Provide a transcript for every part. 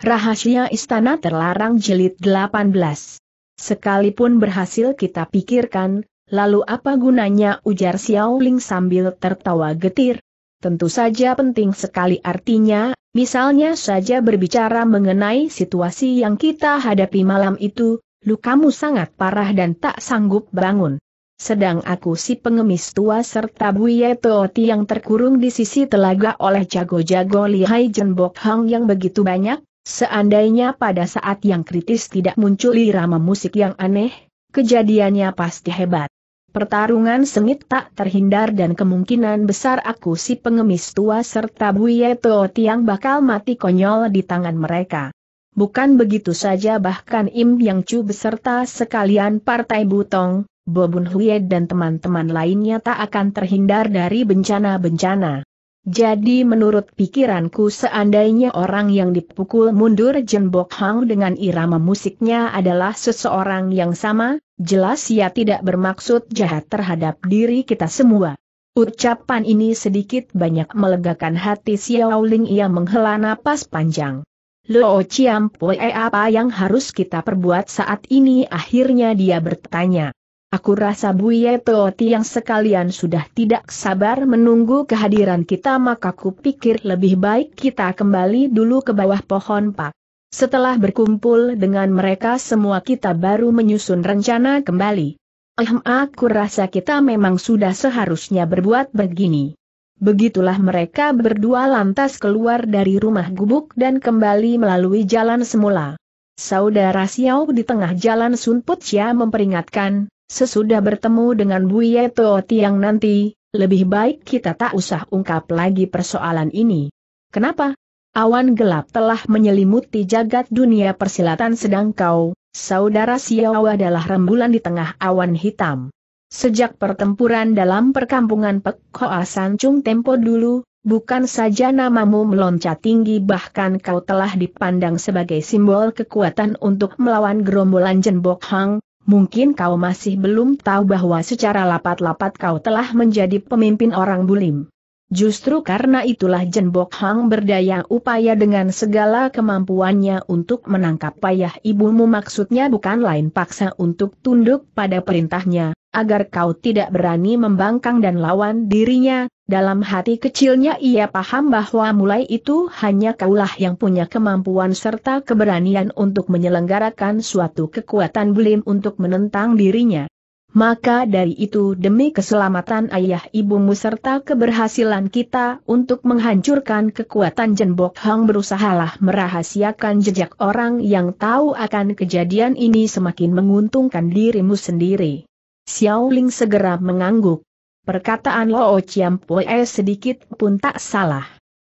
Rahasia Istana Terlarang Jelit 18 Sekalipun berhasil kita pikirkan, lalu apa gunanya ujar Xiao Ling sambil tertawa getir? Tentu saja penting sekali artinya, misalnya saja berbicara mengenai situasi yang kita hadapi malam itu, lukamu sangat parah dan tak sanggup bangun. Sedang aku si pengemis tua serta Buye Tooti yang terkurung di sisi telaga oleh jago-jago lihai Jenbok Hang yang begitu banyak, Seandainya pada saat yang kritis tidak muncul irama musik yang aneh, kejadiannya pasti hebat. Pertarungan sengit tak terhindar dan kemungkinan besar aku si pengemis tua serta Buye Teo Tiang bakal mati konyol di tangan mereka. Bukan begitu saja bahkan Im Yang Chu beserta sekalian Partai Butong, Bobun Huye dan teman-teman lainnya tak akan terhindar dari bencana-bencana. Jadi menurut pikiranku seandainya orang yang dipukul mundur Jen Bok Hang dengan irama musiknya adalah seseorang yang sama, jelas ia tidak bermaksud jahat terhadap diri kita semua. Ucapan ini sedikit banyak melegakan hati Xiao Ling ia menghela napas panjang. Lo Chiam apa yang harus kita perbuat saat ini akhirnya dia bertanya. Aku rasa Buye Tooti yang sekalian sudah tidak sabar menunggu kehadiran kita maka ku pikir lebih baik kita kembali dulu ke bawah pohon pak. Setelah berkumpul dengan mereka semua kita baru menyusun rencana kembali. Ehm aku rasa kita memang sudah seharusnya berbuat begini. Begitulah mereka berdua lantas keluar dari rumah gubuk dan kembali melalui jalan semula. Saudara Xiao di tengah jalan Sun Putsia memperingatkan, Sesudah bertemu dengan Buye Toh Tiang nanti, lebih baik kita tak usah ungkap lagi persoalan ini. Kenapa? Awan gelap telah menyelimuti jagat dunia persilatan sedang kau, saudara Xiao adalah rembulan di tengah awan hitam. Sejak pertempuran dalam perkampungan Pek Hoa Sancung Tempo dulu, Bukan saja namamu meloncat tinggi bahkan kau telah dipandang sebagai simbol kekuatan untuk melawan gerombolan Jenbok Hang, mungkin kau masih belum tahu bahwa secara lapat-lapat kau telah menjadi pemimpin orang bulim. Justru karena itulah Jenbok Hang berdaya upaya dengan segala kemampuannya untuk menangkap payah ibumu maksudnya bukan lain paksa untuk tunduk pada perintahnya, agar kau tidak berani membangkang dan lawan dirinya, dalam hati kecilnya ia paham bahwa mulai itu hanya kaulah yang punya kemampuan serta keberanian untuk menyelenggarakan suatu kekuatan bulim untuk menentang dirinya. Maka dari itu demi keselamatan ayah ibumu serta keberhasilan kita untuk menghancurkan kekuatan Jenbok Hang berusahalah merahasiakan jejak orang yang tahu akan kejadian ini semakin menguntungkan dirimu sendiri. Xiao Ling segera mengangguk. Perkataan Lo Pue sedikit pun tak salah.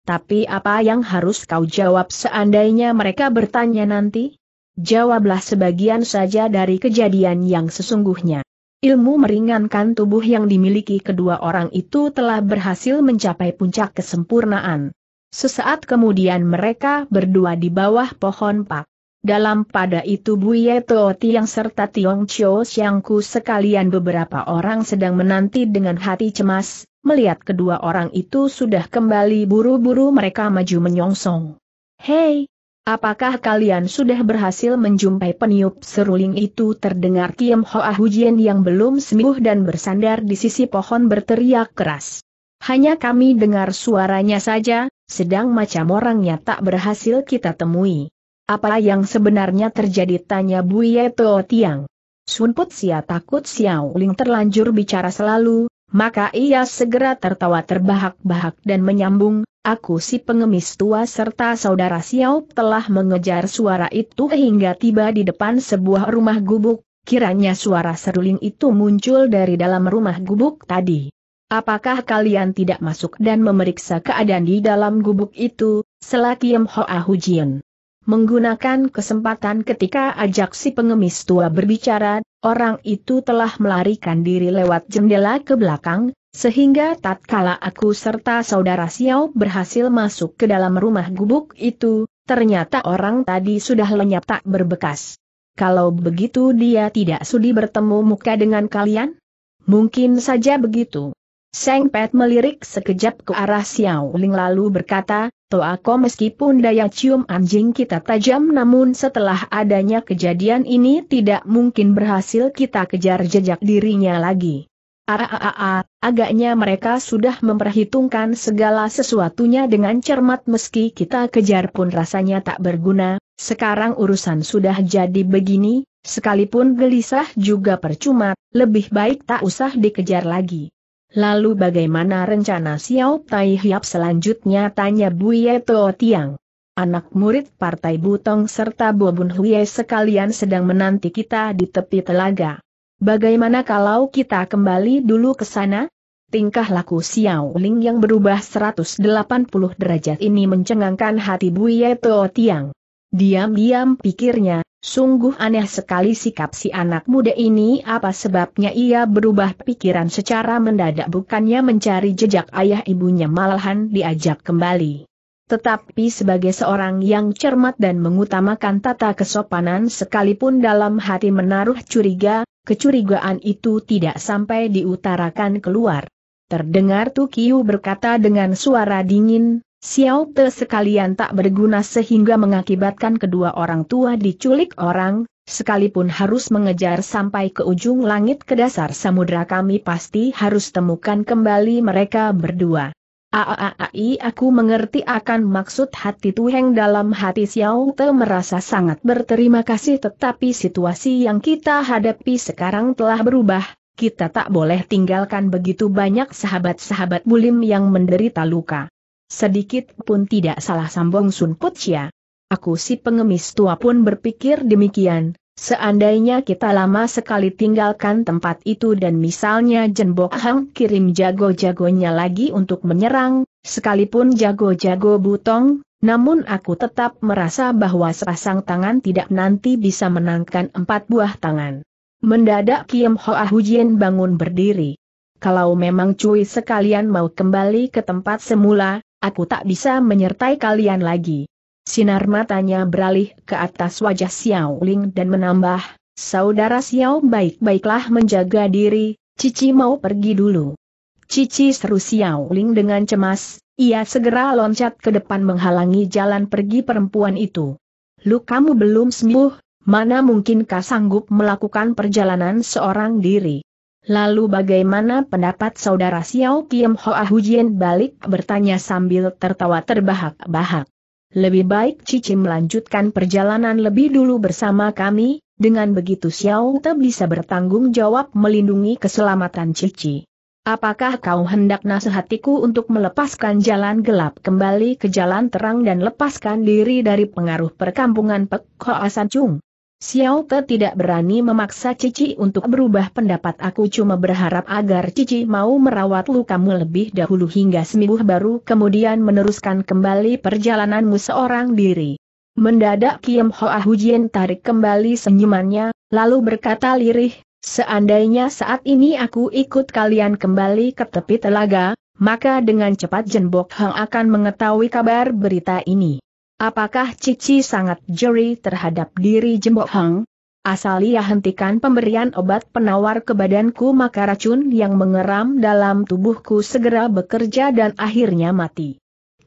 Tapi apa yang harus kau jawab seandainya mereka bertanya nanti? Jawablah sebagian saja dari kejadian yang sesungguhnya. Ilmu meringankan tubuh yang dimiliki kedua orang itu telah berhasil mencapai puncak kesempurnaan. Sesaat kemudian mereka berdua di bawah pohon pak. Dalam pada itu Buye Tiang serta Tiong Chio Siangku sekalian beberapa orang sedang menanti dengan hati cemas, melihat kedua orang itu sudah kembali buru-buru mereka maju menyongsong. Hei, apakah kalian sudah berhasil menjumpai peniup seruling itu terdengar Kiem Hoa Hujian yang belum sembuh dan bersandar di sisi pohon berteriak keras. Hanya kami dengar suaranya saja, sedang macam orangnya tak berhasil kita temui. Apa yang sebenarnya terjadi tanya Buye To Tiang. Sun Putsia takut Xiao Ling terlanjur bicara selalu, maka ia segera tertawa terbahak-bahak dan menyambung, aku si pengemis tua serta saudara Xiao telah mengejar suara itu hingga tiba di depan sebuah rumah gubuk, kiranya suara seruling itu muncul dari dalam rumah gubuk tadi. Apakah kalian tidak masuk dan memeriksa keadaan di dalam gubuk itu, selaki Yem Hoa Hujian? Menggunakan kesempatan ketika ajak si pengemis tua berbicara, orang itu telah melarikan diri lewat jendela ke belakang, sehingga tatkala aku serta saudara Xiao berhasil masuk ke dalam rumah gubuk itu, ternyata orang tadi sudah lenyap tak berbekas. Kalau begitu dia tidak sudi bertemu muka dengan kalian? Mungkin saja begitu. Seng Pet melirik sekejap ke arah Xiao Ling lalu berkata, Toako meskipun daya cium anjing kita tajam namun setelah adanya kejadian ini tidak mungkin berhasil kita kejar jejak dirinya lagi. Aaaa, agaknya mereka sudah memperhitungkan segala sesuatunya dengan cermat meski kita kejar pun rasanya tak berguna, sekarang urusan sudah jadi begini, sekalipun gelisah juga percuma, lebih baik tak usah dikejar lagi. Lalu bagaimana rencana Xiao Tai Hiap selanjutnya tanya Ye Tuo Tiang. Anak murid Partai Butong serta Bun Huye sekalian sedang menanti kita di tepi telaga. Bagaimana kalau kita kembali dulu ke sana? Tingkah laku Xiao Ling yang berubah 180 derajat ini mencengangkan hati Ye Tuo Tiang. Diam-diam pikirnya, sungguh aneh sekali sikap si anak muda ini apa sebabnya ia berubah pikiran secara mendadak bukannya mencari jejak ayah ibunya malahan diajak kembali. Tetapi sebagai seorang yang cermat dan mengutamakan tata kesopanan sekalipun dalam hati menaruh curiga, kecurigaan itu tidak sampai diutarakan keluar. Terdengar Tukiu berkata dengan suara dingin, Xiao Te sekalian tak berguna sehingga mengakibatkan kedua orang tua diculik orang, sekalipun harus mengejar sampai ke ujung langit ke dasar samudera kami pasti harus temukan kembali mereka berdua. Aaai aku mengerti akan maksud hati Tuheng dalam hati Xiao Te merasa sangat berterima kasih tetapi situasi yang kita hadapi sekarang telah berubah, kita tak boleh tinggalkan begitu banyak sahabat-sahabat bulim yang menderita luka. Sedikit pun tidak salah sambung Sun Putia. Aku si pengemis tua pun berpikir demikian, seandainya kita lama sekali tinggalkan tempat itu dan misalnya Jenbok Hang kirim jago-jagonya lagi untuk menyerang, sekalipun jago-jago butong, namun aku tetap merasa bahwa sepasang tangan tidak nanti bisa menangkan empat buah tangan. Mendadak Kim Hoa Hujian bangun berdiri. Kalau memang cuy sekalian mau kembali ke tempat semula, aku tak bisa menyertai kalian lagi. Sinar matanya beralih ke atas wajah Xiao Ling dan menambah, Saudara Xiao baik-baiklah menjaga diri, Cici mau pergi dulu. Cici seru Xiao Ling dengan cemas, ia segera loncat ke depan menghalangi jalan pergi perempuan itu. Lu kamu belum sembuh, mana mungkinkah sanggup melakukan perjalanan seorang diri. Lalu bagaimana pendapat saudara Xiao Kiem Hoa Hujian balik bertanya sambil tertawa terbahak-bahak. Lebih baik Cici melanjutkan perjalanan lebih dulu bersama kami, dengan begitu Xiao Te bisa bertanggung jawab melindungi keselamatan Cici. Apakah kau hendak nasihatiku untuk melepaskan jalan gelap kembali ke jalan terang dan lepaskan diri dari pengaruh perkampungan Pek Hoa San Chung? Xiao Te tidak berani memaksa Cici untuk berubah pendapat aku cuma berharap agar Cici mau merawat lukamu lebih dahulu hingga sembuh baru kemudian meneruskan kembali perjalananmu seorang diri. Mendadak Kim Hoa Hujian tarik kembali senyumannya, lalu berkata lirih, seandainya saat ini aku ikut kalian kembali ke tepi telaga, maka dengan cepat Jenbok Hang akan mengetahui kabar berita ini. Apakah Cici sangat jeri terhadap diri Jembok Hang? Asal ia hentikan pemberian obat penawar ke badanku maka racun yang mengeram dalam tubuhku segera bekerja dan akhirnya mati.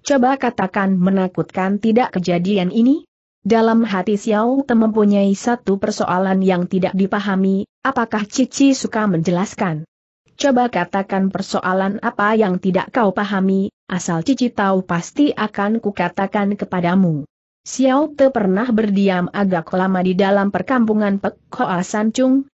Coba katakan menakutkan tidak kejadian ini? Dalam hati Xiao Te mempunyai satu persoalan yang tidak dipahami, apakah Cici suka menjelaskan? Coba katakan persoalan apa yang tidak kau pahami, Asal Cici tahu pasti akan kukatakan kepadamu. Xiao Te pernah berdiam agak lama di dalam perkampungan Pek Hoa San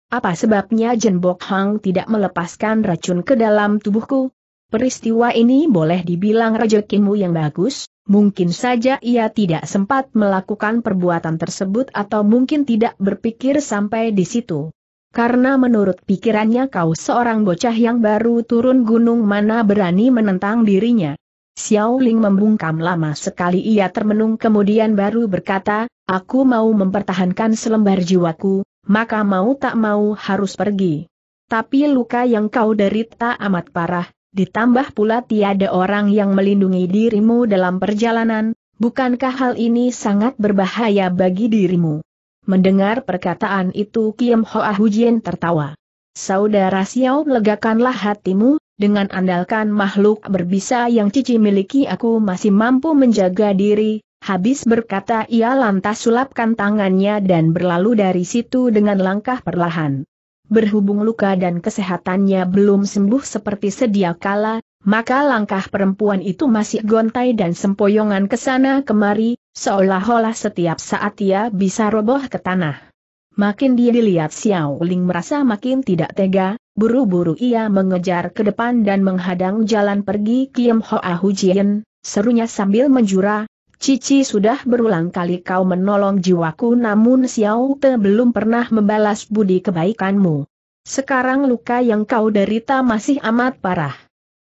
apa sebabnya Jenbok Hang tidak melepaskan racun ke dalam tubuhku? Peristiwa ini boleh dibilang rezekimu yang bagus, Mungkin saja ia tidak sempat melakukan perbuatan tersebut atau mungkin tidak berpikir sampai di situ. Karena menurut pikirannya kau seorang bocah yang baru turun gunung mana berani menentang dirinya. Xiao Ling membungkam lama sekali ia termenung kemudian baru berkata, aku mau mempertahankan selembar jiwaku, maka mau tak mau harus pergi. Tapi luka yang kau derita amat parah, ditambah pula tiada orang yang melindungi dirimu dalam perjalanan, bukankah hal ini sangat berbahaya bagi dirimu? Mendengar perkataan itu Kim Hoa Hujien tertawa. Saudara Xiao legakanlah hatimu, dengan andalkan makhluk berbisa yang cici miliki aku masih mampu menjaga diri, habis berkata ia lantas sulapkan tangannya dan berlalu dari situ dengan langkah perlahan. Berhubung luka dan kesehatannya belum sembuh seperti sedia kala, maka langkah perempuan itu masih gontai dan sempoyongan ke sana kemari, seolah-olah setiap saat ia bisa roboh ke tanah. Makin dia dilihat Xiao Ling merasa makin tidak tega, buru-buru ia mengejar ke depan dan menghadang jalan pergi Kiem Hoa Hujien, serunya sambil menjura, Cici sudah berulang kali kau menolong jiwaku namun Xiao Te belum pernah membalas budi kebaikanmu. Sekarang luka yang kau derita masih amat parah.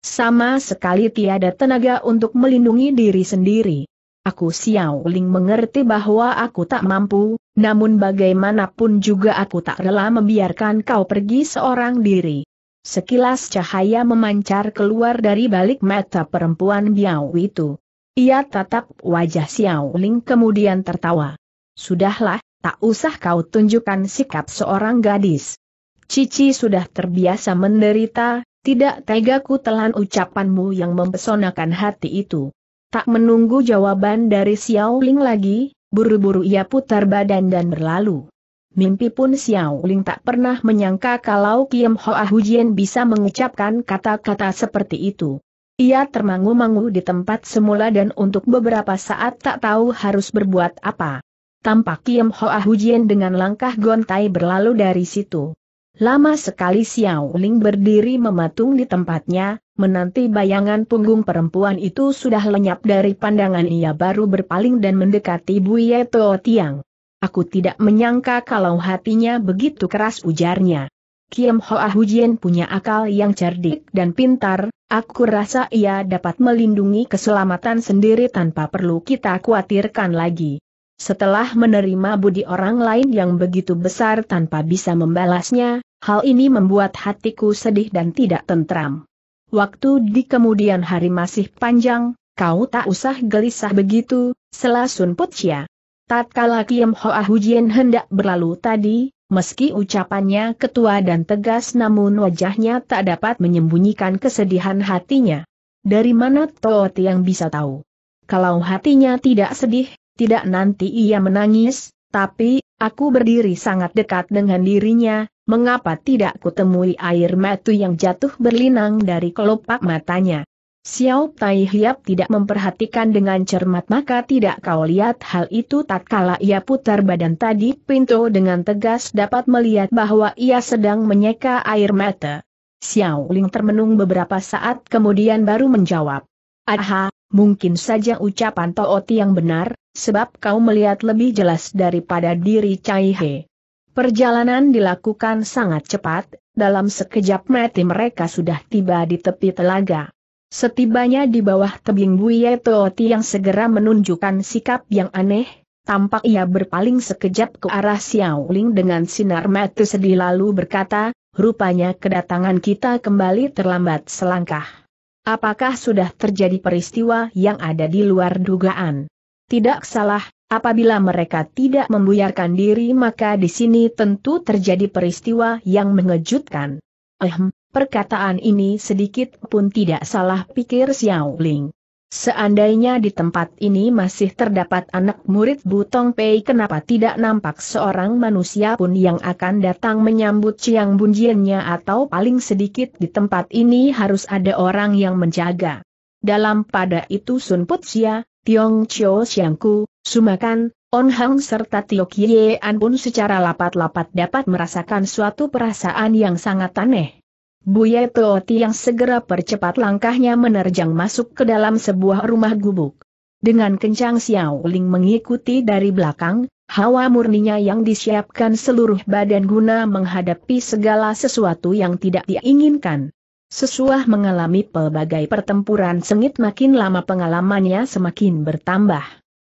Sama sekali tiada tenaga untuk melindungi diri sendiri. Aku Xiao Ling mengerti bahwa aku tak mampu, namun bagaimanapun juga aku tak rela membiarkan kau pergi seorang diri. Sekilas cahaya memancar keluar dari balik mata perempuan Biao itu. Ia tatap wajah Xiao Ling kemudian tertawa. Sudahlah, tak usah kau tunjukkan sikap seorang gadis. Cici sudah terbiasa menderita, tidak tega ku telan ucapanmu yang mempesonakan hati itu. Tak menunggu jawaban dari Xiao Ling lagi, buru-buru ia putar badan dan berlalu. Mimpi pun Xiao Ling tak pernah menyangka kalau Kiem Hoa Hujian bisa mengucapkan kata-kata seperti itu. Ia termangu-mangu di tempat semula dan untuk beberapa saat tak tahu harus berbuat apa. Tampak Kiem Hoa Hujian dengan langkah gontai berlalu dari situ. Lama sekali Xiao Ling berdiri mematung di tempatnya, menanti bayangan punggung perempuan itu sudah lenyap dari pandangan ia baru berpaling dan mendekati Ye Tuo Tiang. Aku tidak menyangka kalau hatinya begitu keras ujarnya. Kiem Hoa Hujian punya akal yang cerdik dan pintar, aku rasa ia dapat melindungi keselamatan sendiri tanpa perlu kita khawatirkan lagi. Setelah menerima budi orang lain yang begitu besar tanpa bisa membalasnya, hal ini membuat hatiku sedih dan tidak tentram. Waktu di kemudian hari masih panjang, kau tak usah gelisah begitu, selasun putcia. Tatkala Kiem Hoa Hujien hendak berlalu tadi, meski ucapannya ketua dan tegas namun wajahnya tak dapat menyembunyikan kesedihan hatinya. Dari mana Toot yang bisa tahu? Kalau hatinya tidak sedih, tidak nanti ia menangis, tapi, aku berdiri sangat dekat dengan dirinya, mengapa tidak kutemui air mata yang jatuh berlinang dari kelopak matanya. Xiao Tai Hiap tidak memperhatikan dengan cermat maka tidak kau lihat hal itu tak kala ia putar badan tadi pintu dengan tegas dapat melihat bahwa ia sedang menyeka air mata. Xiao Ling termenung beberapa saat kemudian baru menjawab. Aha, mungkin saja ucapan Tooti yang benar, Sebab kau melihat lebih jelas daripada diri Cai He. Perjalanan dilakukan sangat cepat, dalam sekejap mati mereka sudah tiba di tepi telaga. Setibanya di bawah tebing Buye Tooti yang segera menunjukkan sikap yang aneh, tampak ia berpaling sekejap ke arah Xiaoling dengan sinar mata sedih lalu berkata, rupanya kedatangan kita kembali terlambat selangkah. Apakah sudah terjadi peristiwa yang ada di luar dugaan? Tidak salah, apabila mereka tidak membuyarkan diri maka di sini tentu terjadi peristiwa yang mengejutkan. Ehm, perkataan ini sedikit pun tidak salah pikir Xiao Ling. Seandainya di tempat ini masih terdapat anak murid Butong Pei kenapa tidak nampak seorang manusia pun yang akan datang menyambut Chiang Bunjiannya atau paling sedikit di tempat ini harus ada orang yang menjaga. Dalam pada itu Sun Putsia, Tiong Chio Xiangku, Sumakan, On Hang serta Tio Kie An pun secara lapat-lapat dapat merasakan suatu perasaan yang sangat aneh. Ye Tooti yang segera percepat langkahnya menerjang masuk ke dalam sebuah rumah gubuk. Dengan kencang Xiao Ling mengikuti dari belakang, hawa murninya yang disiapkan seluruh badan guna menghadapi segala sesuatu yang tidak diinginkan. Sesuah mengalami pelbagai pertempuran sengit makin lama pengalamannya semakin bertambah.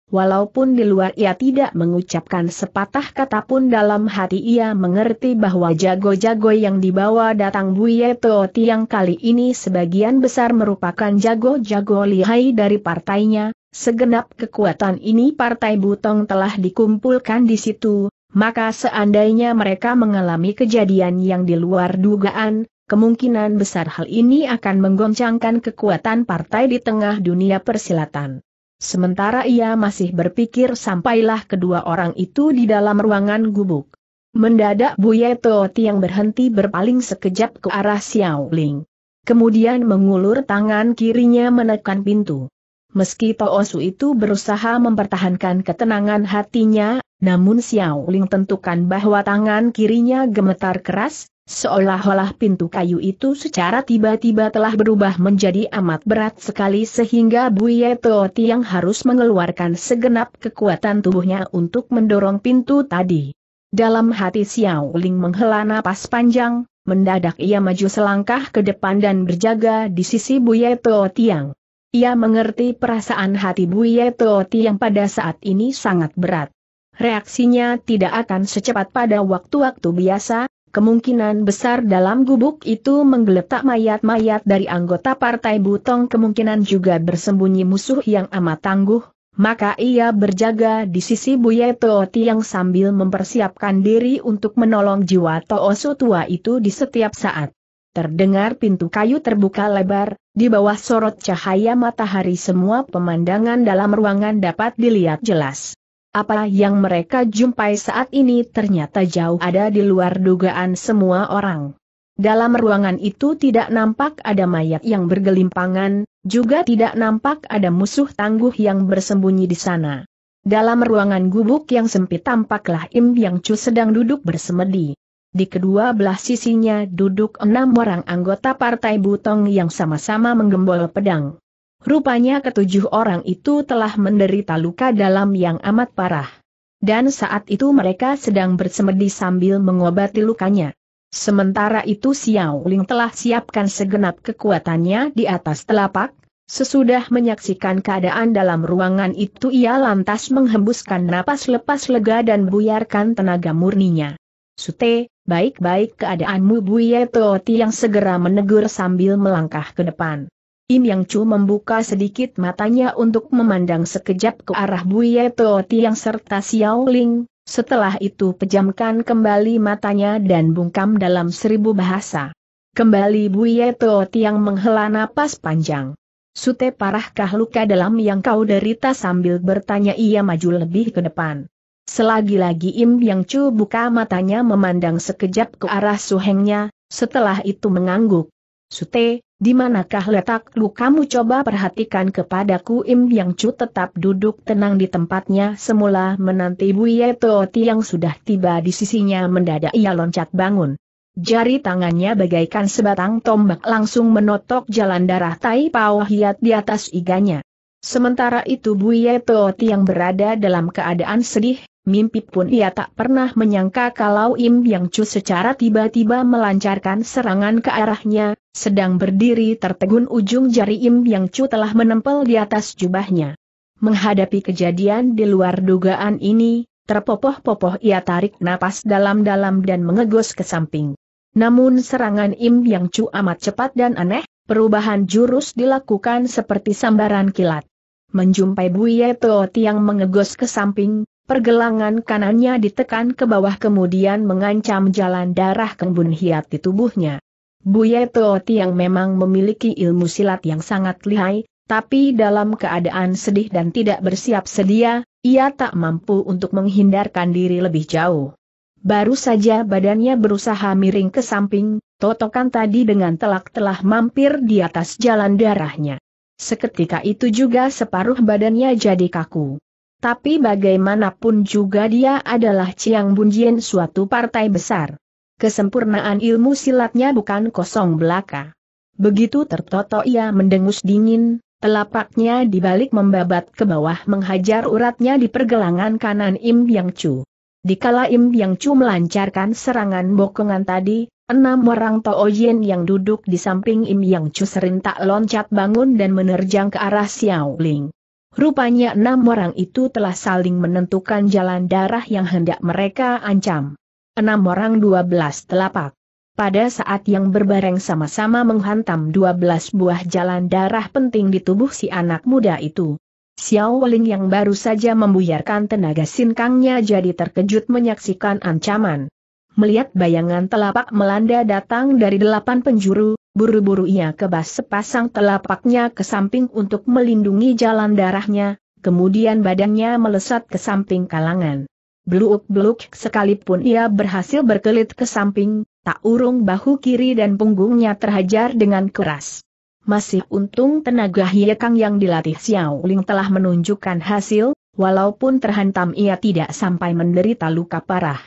Walaupun di luar ia tidak mengucapkan sepatah kata pun dalam hati ia mengerti bahwa jago-jago yang dibawa datang Buye Tooti yang kali ini sebagian besar merupakan jago-jago lihai dari partainya, segenap kekuatan ini partai Butong telah dikumpulkan di situ, maka seandainya mereka mengalami kejadian yang di luar dugaan, kemungkinan besar hal ini akan menggoncangkan kekuatan partai di tengah dunia persilatan. Sementara ia masih berpikir sampailah kedua orang itu di dalam ruangan gubuk. Mendadak Buye Toti yang berhenti berpaling sekejap ke arah Xiao Ling. Kemudian mengulur tangan kirinya menekan pintu. Meski Toosu itu berusaha mempertahankan ketenangan hatinya, namun Xiao Ling tentukan bahwa tangan kirinya gemetar keras, Seolah-olah pintu kayu itu secara tiba-tiba telah berubah menjadi amat berat sekali sehingga Buye Tooti yang harus mengeluarkan segenap kekuatan tubuhnya untuk mendorong pintu tadi. Dalam hati Xiao Ling menghela napas panjang, mendadak ia maju selangkah ke depan dan berjaga di sisi Buye Tootiang. Ia mengerti perasaan hati Buye Tooti yang pada saat ini sangat berat. Reaksinya tidak akan secepat pada waktu-waktu biasa, Kemungkinan besar dalam gubuk itu menggeletak mayat-mayat dari anggota partai Butong kemungkinan juga bersembunyi musuh yang amat tangguh, maka ia berjaga di sisi Buya Tooti yang sambil mempersiapkan diri untuk menolong jiwa Tooso tua itu di setiap saat. Terdengar pintu kayu terbuka lebar, di bawah sorot cahaya matahari semua pemandangan dalam ruangan dapat dilihat jelas. Apa yang mereka jumpai saat ini ternyata jauh ada di luar dugaan semua orang. Dalam ruangan itu tidak nampak ada mayat yang bergelimpangan, juga tidak nampak ada musuh tangguh yang bersembunyi di sana. Dalam ruangan gubuk yang sempit tampaklah Im Yang Chu sedang duduk bersemedi. Di kedua belah sisinya duduk enam orang anggota partai Butong yang sama-sama menggembol pedang. Rupanya ketujuh orang itu telah menderita luka dalam yang amat parah. Dan saat itu mereka sedang bersemedi sambil mengobati lukanya. Sementara itu Xiao Ling telah siapkan segenap kekuatannya di atas telapak, sesudah menyaksikan keadaan dalam ruangan itu ia lantas menghembuskan napas lepas lega dan buyarkan tenaga murninya. Sute, baik-baik keadaanmu Buye Tooti yang segera menegur sambil melangkah ke depan. Im Yang Chu membuka sedikit matanya untuk memandang sekejap ke arah Buye Tuo yang serta Xiao Ling, setelah itu pejamkan kembali matanya dan bungkam dalam seribu bahasa. Kembali Buye Tuo yang menghela napas panjang. Sute parahkah luka dalam yang kau derita sambil bertanya ia maju lebih ke depan. Selagi-lagi Im Yang Chu buka matanya memandang sekejap ke arah Su Hengnya, setelah itu mengangguk. Sute, di manakah letak lukamu coba perhatikan kepadaku Im Yang Chu tetap duduk tenang di tempatnya semula menanti Buye Toti yang sudah tiba di sisinya mendadak ia loncat bangun. Jari tangannya bagaikan sebatang tombak langsung menotok jalan darah Tai Pao Hiat di atas iganya. Sementara itu Buye Toti yang berada dalam keadaan sedih, Mimpi pun ia tak pernah menyangka kalau Im Yang Chu secara tiba-tiba melancarkan serangan ke arahnya, sedang berdiri tertegun ujung jari Im Yang Chu telah menempel di atas jubahnya. Menghadapi kejadian di luar dugaan ini, terpopoh-popoh ia tarik napas dalam-dalam dan mengegos ke samping. Namun serangan Im Yang Chu amat cepat dan aneh, perubahan jurus dilakukan seperti sambaran kilat. Menjumpai Buye Tooti yang mengegos ke samping, Pergelangan kanannya ditekan ke bawah kemudian mengancam jalan darah kembun hiat di tubuhnya. Buye Tooti yang memang memiliki ilmu silat yang sangat lihai, tapi dalam keadaan sedih dan tidak bersiap sedia, ia tak mampu untuk menghindarkan diri lebih jauh. Baru saja badannya berusaha miring ke samping, totokan tadi dengan telak telah mampir di atas jalan darahnya. Seketika itu juga separuh badannya jadi kaku. Tapi bagaimanapun juga dia adalah Chiang Jien suatu partai besar. Kesempurnaan ilmu silatnya bukan kosong belaka. Begitu tertoto ia mendengus dingin, telapaknya dibalik membabat ke bawah menghajar uratnya di pergelangan kanan Im Yang Chu. Dikala Im Yang Chu melancarkan serangan bokongan tadi, enam orang Yin yang duduk di samping Im Yang Chu serentak loncat bangun dan menerjang ke arah Xiao Ling. Rupanya enam orang itu telah saling menentukan jalan darah yang hendak mereka ancam. Enam orang dua belas telapak. Pada saat yang berbareng sama-sama menghantam dua belas buah jalan darah penting di tubuh si anak muda itu. Xiao Weling yang baru saja membuyarkan tenaga sinkangnya jadi terkejut menyaksikan ancaman. Melihat bayangan telapak melanda datang dari delapan penjuru, Buru-buru ia kebas sepasang telapaknya ke samping untuk melindungi jalan darahnya, kemudian badannya melesat ke samping kalangan. Beluk-beluk sekalipun ia berhasil berkelit ke samping, tak urung bahu kiri dan punggungnya terhajar dengan keras. Masih untung tenaga Hiekang yang dilatih Xiao Ling telah menunjukkan hasil, walaupun terhantam ia tidak sampai menderita luka parah.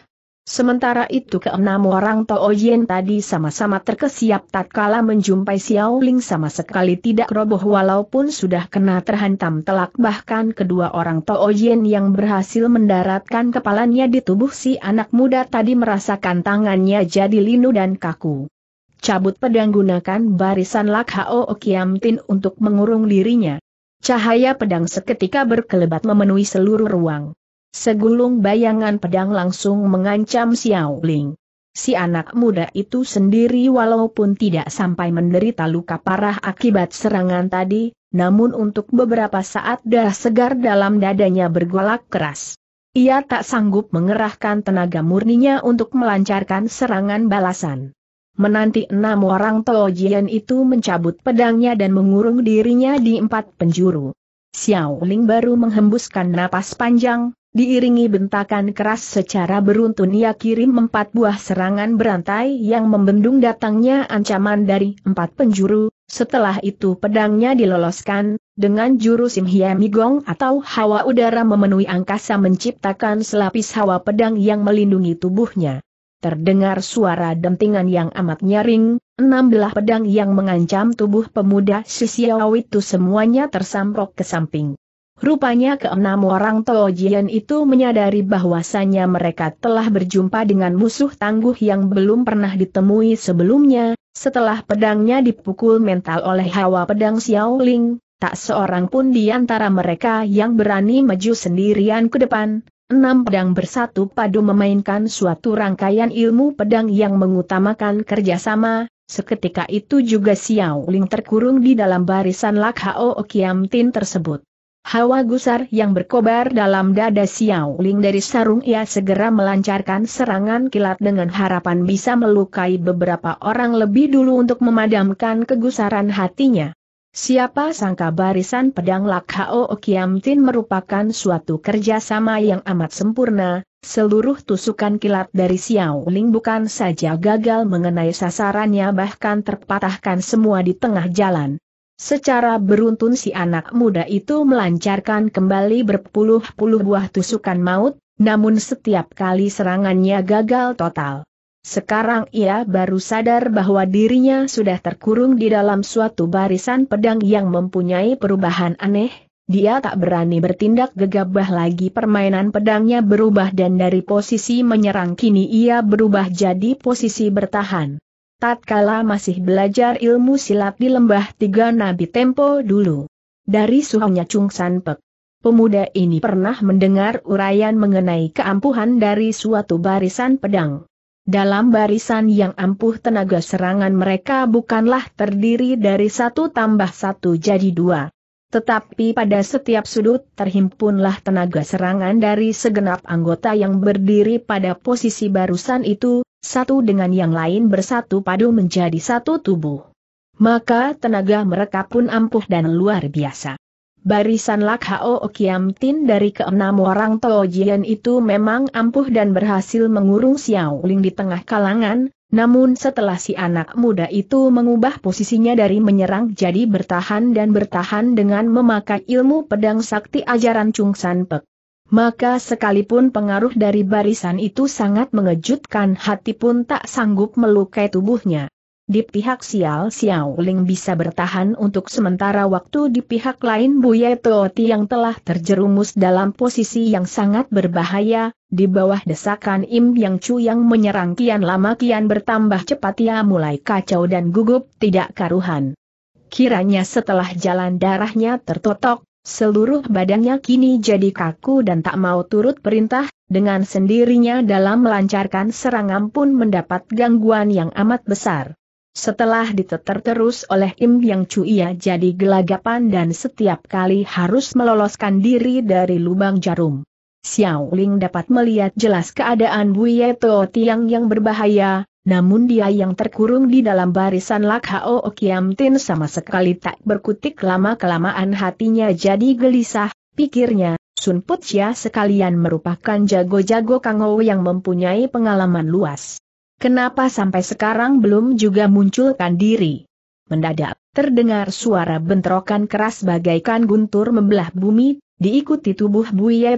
Sementara itu keenam orang Tao Yen tadi sama-sama terkesiap tatkala menjumpai Xiao Ling sama sekali tidak roboh walaupun sudah kena terhantam telak bahkan kedua orang Tao Yen yang berhasil mendaratkan kepalanya di tubuh si anak muda tadi merasakan tangannya jadi linu dan kaku. Cabut pedang gunakan barisan Lak Hao Kiam Tin untuk mengurung dirinya. Cahaya pedang seketika berkelebat memenuhi seluruh ruang. Segulung bayangan pedang langsung mengancam Xiao Ling. Si anak muda itu sendiri walaupun tidak sampai menderita luka parah akibat serangan tadi, namun untuk beberapa saat darah segar dalam dadanya bergolak keras. Ia tak sanggup mengerahkan tenaga murninya untuk melancarkan serangan balasan. Menanti enam orang Tojian itu mencabut pedangnya dan mengurung dirinya di empat penjuru. Xiao Ling baru menghembuskan napas panjang, Diiringi bentakan keras secara beruntun ia kirim empat buah serangan berantai yang membendung datangnya ancaman dari empat penjuru, setelah itu pedangnya diloloskan, dengan jurus Simhia Migong atau hawa udara memenuhi angkasa menciptakan selapis hawa pedang yang melindungi tubuhnya. Terdengar suara dentingan yang amat nyaring, enam belah pedang yang mengancam tubuh pemuda Sisiaw itu semuanya tersamprok ke samping. Rupanya keenam orang Tojian itu menyadari bahwasannya mereka telah berjumpa dengan musuh tangguh yang belum pernah ditemui sebelumnya, setelah pedangnya dipukul mental oleh hawa pedang Xiao Ling, tak seorang pun di antara mereka yang berani maju sendirian ke depan, enam pedang bersatu padu memainkan suatu rangkaian ilmu pedang yang mengutamakan kerjasama, seketika itu juga Xiao Ling terkurung di dalam barisan Lakhao Okiam Tin tersebut. Hawa gusar yang berkobar dalam dada Xiao Ling dari sarung ia segera melancarkan serangan kilat dengan harapan bisa melukai beberapa orang lebih dulu untuk memadamkan kegusaran hatinya. Siapa sangka barisan pedang Lakhao Kiam Tin merupakan suatu kerjasama yang amat sempurna, seluruh tusukan kilat dari Xiao Ling bukan saja gagal mengenai sasarannya bahkan terpatahkan semua di tengah jalan. Secara beruntun si anak muda itu melancarkan kembali berpuluh-puluh buah tusukan maut, namun setiap kali serangannya gagal total. Sekarang ia baru sadar bahwa dirinya sudah terkurung di dalam suatu barisan pedang yang mempunyai perubahan aneh, dia tak berani bertindak gegabah lagi permainan pedangnya berubah dan dari posisi menyerang kini ia berubah jadi posisi bertahan tatkala masih belajar ilmu silat di lembah tiga nabi tempo dulu. Dari suhunya Chung San Pek. Pemuda ini pernah mendengar uraian mengenai keampuhan dari suatu barisan pedang. Dalam barisan yang ampuh tenaga serangan mereka bukanlah terdiri dari satu tambah satu jadi dua. Tetapi pada setiap sudut terhimpunlah tenaga serangan dari segenap anggota yang berdiri pada posisi barusan itu, satu dengan yang lain bersatu padu menjadi satu tubuh. Maka tenaga mereka pun ampuh dan luar biasa. Barisan Lakhao Kiam Tin dari keenam orang Tojian itu memang ampuh dan berhasil mengurung Xiao Ling di tengah kalangan, namun setelah si anak muda itu mengubah posisinya dari menyerang jadi bertahan dan bertahan dengan memakai ilmu pedang sakti ajaran Chung San Pek. Maka sekalipun pengaruh dari barisan itu sangat mengejutkan hati pun tak sanggup melukai tubuhnya. Di pihak sial, Xiao Ling bisa bertahan untuk sementara waktu di pihak lain Buya Toti yang telah terjerumus dalam posisi yang sangat berbahaya, di bawah desakan Im Yang Chu yang menyerang kian lama kian bertambah cepat ia mulai kacau dan gugup tidak karuhan. Kiranya setelah jalan darahnya tertotok, Seluruh badannya kini jadi kaku dan tak mau turut perintah, dengan sendirinya dalam melancarkan serangan pun mendapat gangguan yang amat besar. Setelah diteter terus oleh Im Yang Chu ia jadi gelagapan dan setiap kali harus meloloskan diri dari lubang jarum. Xiao Ling dapat melihat jelas keadaan Buye Tuo Tiang yang berbahaya, namun dia yang terkurung di dalam barisan Lak Hao Kiam Tin sama sekali tak berkutik lama-kelamaan hatinya jadi gelisah, pikirnya, Sun Putia sekalian merupakan jago-jago Kang Ho yang mempunyai pengalaman luas. Kenapa sampai sekarang belum juga munculkan diri? Mendadak, terdengar suara bentrokan keras bagaikan guntur membelah bumi, diikuti tubuh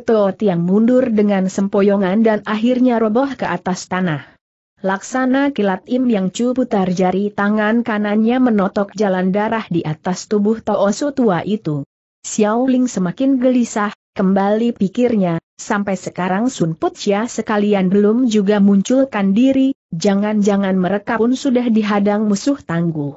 Toot yang mundur dengan sempoyongan dan akhirnya roboh ke atas tanah. Laksana kilat Im Yang cu putar jari tangan kanannya menotok jalan darah di atas tubuh Toosu tua itu. Xiao Ling semakin gelisah, Kembali pikirnya, sampai sekarang Sun Putia sekalian belum juga munculkan diri, jangan-jangan mereka pun sudah dihadang musuh tangguh.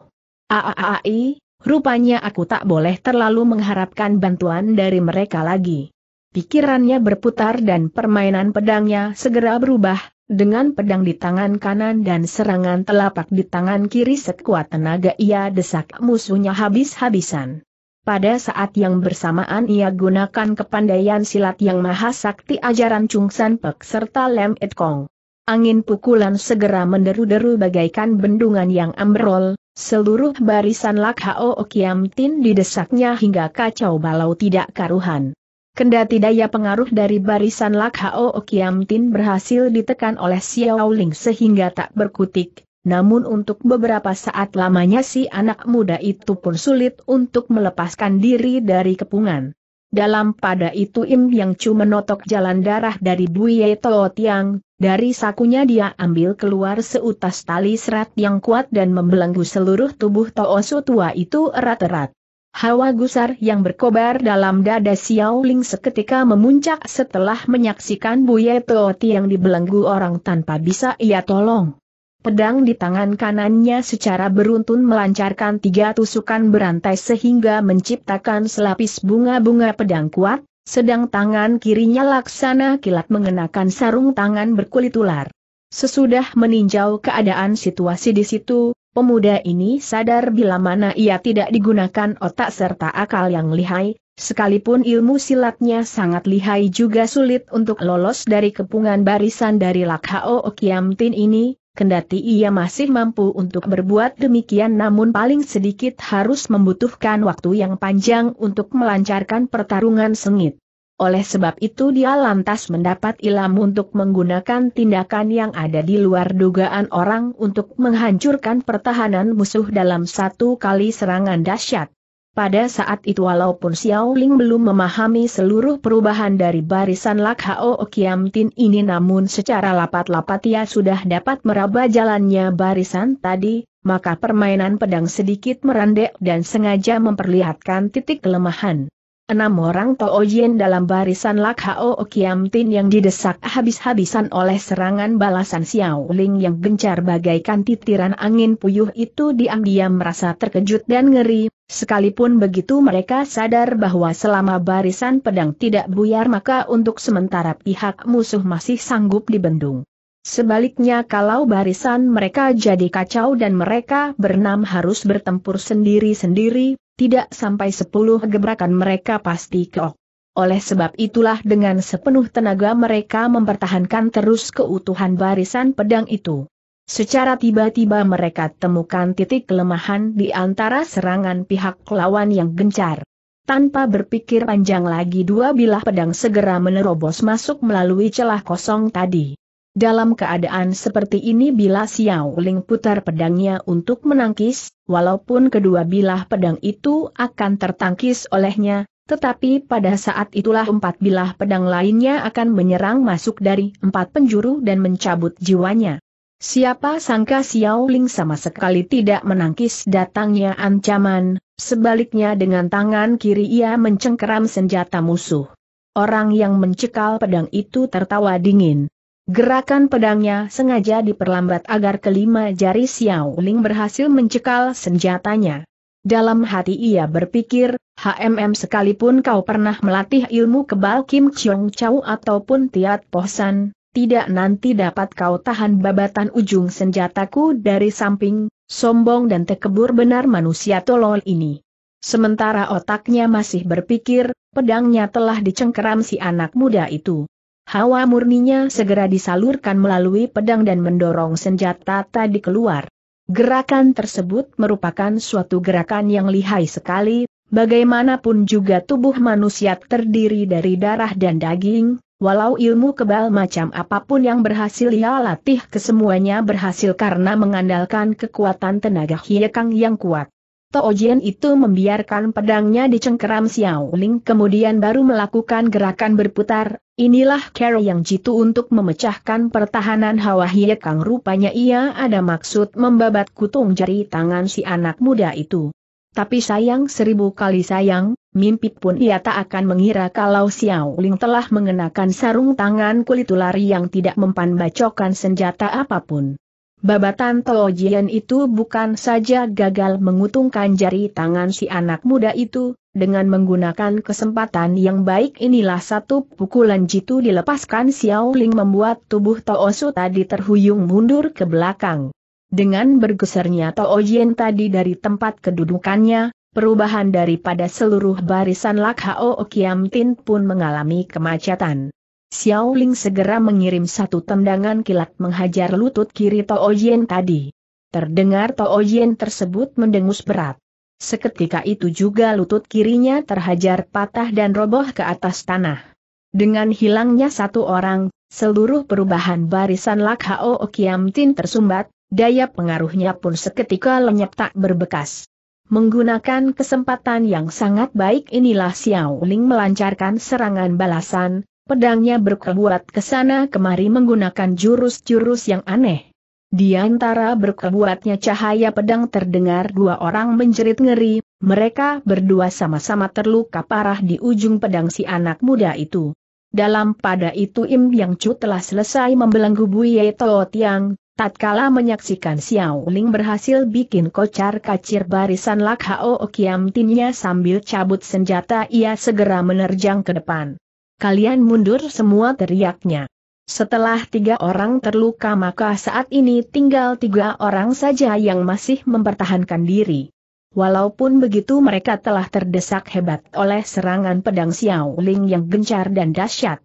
Aaai, rupanya aku tak boleh terlalu mengharapkan bantuan dari mereka lagi. Pikirannya berputar dan permainan pedangnya segera berubah, dengan pedang di tangan kanan dan serangan telapak di tangan kiri sekuat tenaga ia desak musuhnya habis-habisan. Pada saat yang bersamaan ia gunakan kepandaian silat yang maha sakti ajaran Chung San Pek serta Lem Et Kong. Angin pukulan segera menderu-deru bagaikan bendungan yang ambrol, seluruh barisan Lak Lakhao Kiam Tin didesaknya hingga kacau balau tidak karuhan. Kendati daya pengaruh dari barisan Lak Lakhao Kiam Tin berhasil ditekan oleh Xiao Ling sehingga tak berkutik, namun untuk beberapa saat lamanya si anak muda itu pun sulit untuk melepaskan diri dari kepungan. Dalam pada itu Im Yang Chu menotok jalan darah dari Buye Teo Tiang, dari sakunya dia ambil keluar seutas tali serat yang kuat dan membelenggu seluruh tubuh Teo Su tua itu erat-erat. Hawa gusar yang berkobar dalam dada Xiao Ling seketika memuncak setelah menyaksikan Buye Teo Tiang dibelenggu orang tanpa bisa ia tolong. Pedang di tangan kanannya secara beruntun melancarkan tiga tusukan berantai sehingga menciptakan selapis bunga-bunga pedang kuat, sedang tangan kirinya laksana kilat mengenakan sarung tangan berkulit ular. Sesudah meninjau keadaan situasi di situ, pemuda ini sadar bila mana ia tidak digunakan otak serta akal yang lihai, sekalipun ilmu silatnya sangat lihai juga sulit untuk lolos dari kepungan barisan dari Lakhao Okiamtin ini, Kendati ia masih mampu untuk berbuat demikian namun paling sedikit harus membutuhkan waktu yang panjang untuk melancarkan pertarungan sengit. Oleh sebab itu dia lantas mendapat ilham untuk menggunakan tindakan yang ada di luar dugaan orang untuk menghancurkan pertahanan musuh dalam satu kali serangan dahsyat. Pada saat itu walaupun Xiao Ling belum memahami seluruh perubahan dari barisan Lakhao Hao Tin ini namun secara lapat-lapat ia sudah dapat meraba jalannya barisan tadi, maka permainan pedang sedikit merendek dan sengaja memperlihatkan titik kelemahan. Enam orang Tao Yin dalam barisan Lak Hao Tin yang didesak habis-habisan oleh serangan balasan Xiao Ling yang gencar bagaikan titiran angin puyuh itu diam-diam merasa terkejut dan ngeri, sekalipun begitu mereka sadar bahwa selama barisan pedang tidak buyar maka untuk sementara pihak musuh masih sanggup dibendung. Sebaliknya kalau barisan mereka jadi kacau dan mereka bernam harus bertempur sendiri-sendiri, tidak sampai sepuluh gebrakan mereka pasti keok. Oleh sebab itulah dengan sepenuh tenaga mereka mempertahankan terus keutuhan barisan pedang itu. Secara tiba-tiba mereka temukan titik kelemahan di antara serangan pihak lawan yang gencar. Tanpa berpikir panjang lagi dua bilah pedang segera menerobos masuk melalui celah kosong tadi. Dalam keadaan seperti ini bila Xiao Ling putar pedangnya untuk menangkis, walaupun kedua bilah pedang itu akan tertangkis olehnya, tetapi pada saat itulah empat bilah pedang lainnya akan menyerang masuk dari empat penjuru dan mencabut jiwanya. Siapa sangka Xiao Ling sama sekali tidak menangkis datangnya ancaman, sebaliknya dengan tangan kiri ia mencengkeram senjata musuh. Orang yang mencekal pedang itu tertawa dingin. Gerakan pedangnya sengaja diperlambat agar kelima jari Xiao Ling berhasil mencekal senjatanya. Dalam hati ia berpikir, HMM sekalipun kau pernah melatih ilmu kebal Kim Chong Chau ataupun Tiat Pohsan, tidak nanti dapat kau tahan babatan ujung senjataku dari samping, sombong dan tekebur benar manusia tolol ini. Sementara otaknya masih berpikir, pedangnya telah dicengkeram si anak muda itu hawa murninya segera disalurkan melalui pedang dan mendorong senjata tadi keluar. Gerakan tersebut merupakan suatu gerakan yang lihai sekali, bagaimanapun juga tubuh manusia terdiri dari darah dan daging, Walau ilmu kebal macam apapun yang berhasil ia latih kesemuanya berhasil karena mengandalkan kekuatan tenaga hiekang yang kuat. Jian itu membiarkan pedangnya dicengkeram Xiao Ling kemudian baru melakukan gerakan berputar, inilah cara yang jitu untuk memecahkan pertahanan Hawa Hie Kang rupanya ia ada maksud membabat kutung jari tangan si anak muda itu. Tapi sayang seribu kali sayang, mimpi pun ia tak akan mengira kalau Xiao Ling telah mengenakan sarung tangan kulit ular yang tidak mempan bacokan senjata apapun. Babatan Toojian itu bukan saja gagal mengutungkan jari tangan si anak muda itu, dengan menggunakan kesempatan yang baik inilah satu pukulan jitu dilepaskan Xiao Ling membuat tubuh Toosu tadi terhuyung mundur ke belakang. Dengan bergesernya Toojian tadi dari tempat kedudukannya, perubahan daripada seluruh barisan Lak Hao Kiam Tin pun mengalami kemacetan. Xiao Ling segera mengirim satu tendangan kilat menghajar lutut kiri Tao Yen tadi. Terdengar Tao Yen tersebut mendengus berat. Seketika itu juga lutut kirinya terhajar patah dan roboh ke atas tanah. Dengan hilangnya satu orang, seluruh perubahan barisan Lak Hao Tin tersumbat, daya pengaruhnya pun seketika lenyap tak berbekas. Menggunakan kesempatan yang sangat baik inilah Xiao Ling melancarkan serangan balasan, Pedangnya berkebuat ke sana kemari menggunakan jurus-jurus yang aneh. Di antara berkebuatnya cahaya pedang terdengar dua orang menjerit ngeri, mereka berdua sama-sama terluka parah di ujung pedang si anak muda itu. Dalam pada itu Im Yang Chu telah selesai membelenggu Buye Tao Tiang, tatkala menyaksikan Xiao Ling berhasil bikin kocar kacir barisan Lak Hao Okiam Tinnya sambil cabut senjata ia segera menerjang ke depan kalian mundur semua teriaknya. Setelah tiga orang terluka maka saat ini tinggal tiga orang saja yang masih mempertahankan diri. Walaupun begitu mereka telah terdesak hebat oleh serangan pedang Xiao Ling yang gencar dan dahsyat.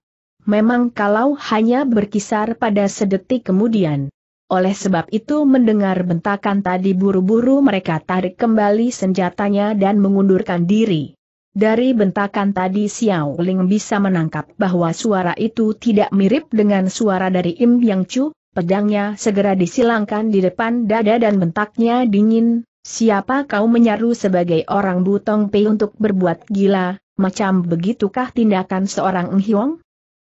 Memang kalau hanya berkisar pada sedetik kemudian. Oleh sebab itu mendengar bentakan tadi buru-buru mereka tarik kembali senjatanya dan mengundurkan diri. Dari bentakan tadi Xiao Ling bisa menangkap bahwa suara itu tidak mirip dengan suara dari Im Yang Chu, pedangnya segera disilangkan di depan dada dan bentaknya dingin, siapa kau menyaru sebagai orang butong pei untuk berbuat gila, macam begitukah tindakan seorang Eng Hiong?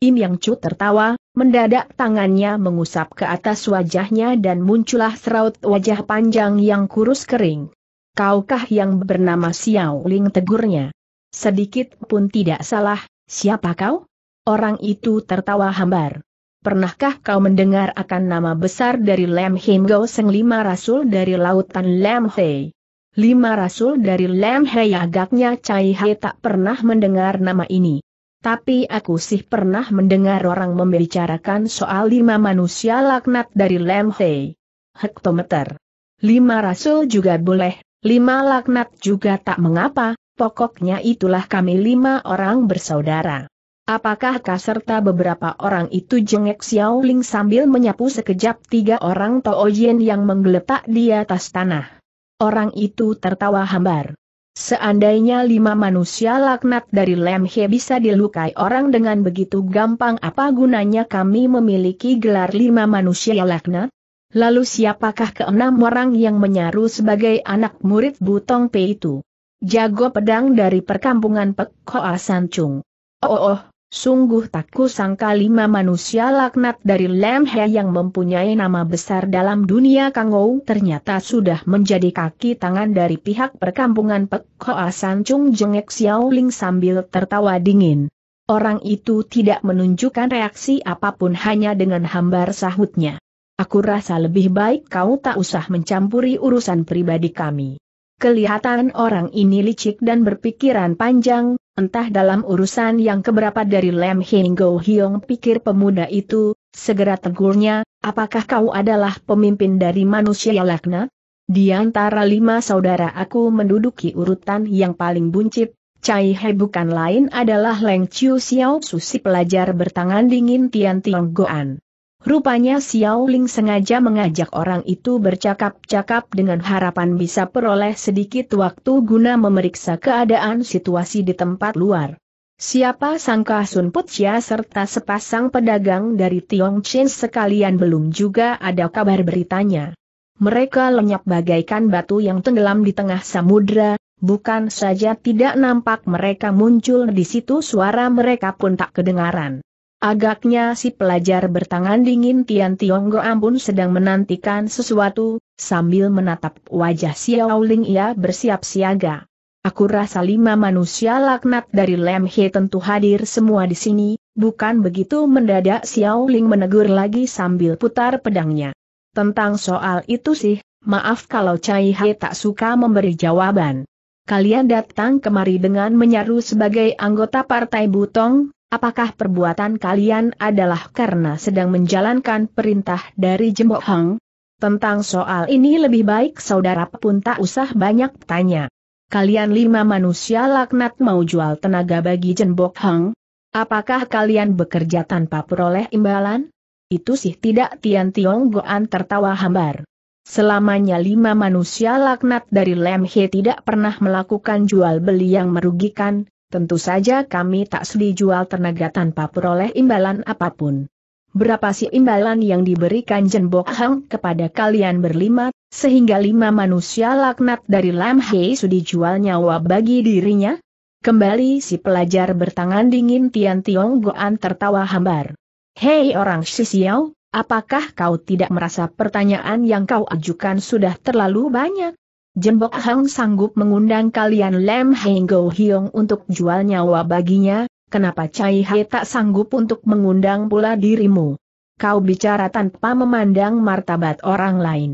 Im Yang Chu tertawa, mendadak tangannya mengusap ke atas wajahnya dan muncullah seraut wajah panjang yang kurus kering. Kaukah yang bernama Xiao Ling tegurnya? Sedikit pun tidak salah, siapa kau? Orang itu tertawa hambar. Pernahkah kau mendengar akan nama besar dari Lam Him Go Seng Lima Rasul dari Lautan Lam Hei? Lima Rasul dari Lam Hei agaknya Cai Hei tak pernah mendengar nama ini. Tapi aku sih pernah mendengar orang membicarakan soal lima manusia laknat dari Lam Hei. Hektometer. Lima Rasul juga boleh, lima laknat juga tak mengapa, pokoknya itulah kami lima orang bersaudara. Apakah kah serta beberapa orang itu jengek Xiao Ling sambil menyapu sekejap tiga orang Tao Yin yang menggeletak di atas tanah. Orang itu tertawa hambar. Seandainya lima manusia laknat dari Lem He bisa dilukai orang dengan begitu gampang apa gunanya kami memiliki gelar lima manusia laknat? Lalu siapakah keenam orang yang menyaru sebagai anak murid Butong Pei itu? Jago pedang dari perkampungan Pek Hoa Sancung. Oh, oh, oh, sungguh tak kusangka lima manusia laknat dari Lam He yang mempunyai nama besar dalam dunia Kangou ternyata sudah menjadi kaki tangan dari pihak perkampungan Pek Hoa Sancung jengek Xiaoling sambil tertawa dingin. Orang itu tidak menunjukkan reaksi apapun hanya dengan hambar sahutnya. Aku rasa lebih baik kau tak usah mencampuri urusan pribadi kami. Kelihatan orang ini licik dan berpikiran panjang, entah dalam urusan yang keberapa dari Lem Hing Go Hiong pikir pemuda itu, segera tegurnya, apakah kau adalah pemimpin dari manusia lakna? Di antara lima saudara aku menduduki urutan yang paling buncit, Cai He bukan lain adalah Leng Chiu Xiao Susi pelajar bertangan dingin Tian Tiong Goan. Rupanya Xiao Ling sengaja mengajak orang itu bercakap-cakap dengan harapan bisa peroleh sedikit waktu guna memeriksa keadaan situasi di tempat luar. Siapa sangka Sun Putia serta sepasang pedagang dari Tiong Chin sekalian belum juga ada kabar beritanya. Mereka lenyap bagaikan batu yang tenggelam di tengah samudra, bukan saja tidak nampak mereka muncul di situ suara mereka pun tak kedengaran. Agaknya si pelajar bertangan dingin Tian Tionggo ampun sedang menantikan sesuatu, sambil menatap wajah Xiao Ling ia bersiap siaga. Aku rasa lima manusia laknat dari Lem He tentu hadir semua di sini, bukan begitu mendadak Xiao Ling menegur lagi sambil putar pedangnya. Tentang soal itu sih, maaf kalau Cai He tak suka memberi jawaban. Kalian datang kemari dengan menyaru sebagai anggota Partai Butong, apakah perbuatan kalian adalah karena sedang menjalankan perintah dari Jembok Hang? Tentang soal ini lebih baik saudara pun tak usah banyak tanya. Kalian lima manusia laknat mau jual tenaga bagi Jembok Hang? Apakah kalian bekerja tanpa peroleh imbalan? Itu sih tidak Tian Tiong Goan tertawa hambar. Selamanya lima manusia laknat dari Lemhe tidak pernah melakukan jual beli yang merugikan, Tentu saja kami tak sudi jual tenaga tanpa peroleh imbalan apapun. Berapa sih imbalan yang diberikan Jenbok Hang kepada kalian berlima, sehingga lima manusia laknat dari Lam Hei sudi jual nyawa bagi dirinya? Kembali si pelajar bertangan dingin Tian Tiong Goan tertawa hambar. Hei orang Shisiao, apakah kau tidak merasa pertanyaan yang kau ajukan sudah terlalu banyak? Jembok Hang sanggup mengundang kalian Lem Heng Go Hiong untuk jual nyawa baginya, kenapa Cai Hai tak sanggup untuk mengundang pula dirimu? Kau bicara tanpa memandang martabat orang lain.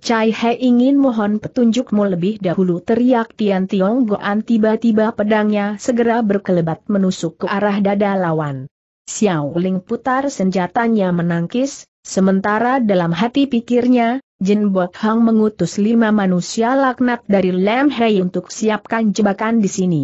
Cai He ingin mohon petunjukmu lebih dahulu teriak Tian Tiong Goan tiba-tiba pedangnya segera berkelebat menusuk ke arah dada lawan. Xiao Ling putar senjatanya menangkis, sementara dalam hati pikirnya, Jin Bok Hang mengutus lima manusia laknat dari Lam Hei untuk siapkan jebakan di sini.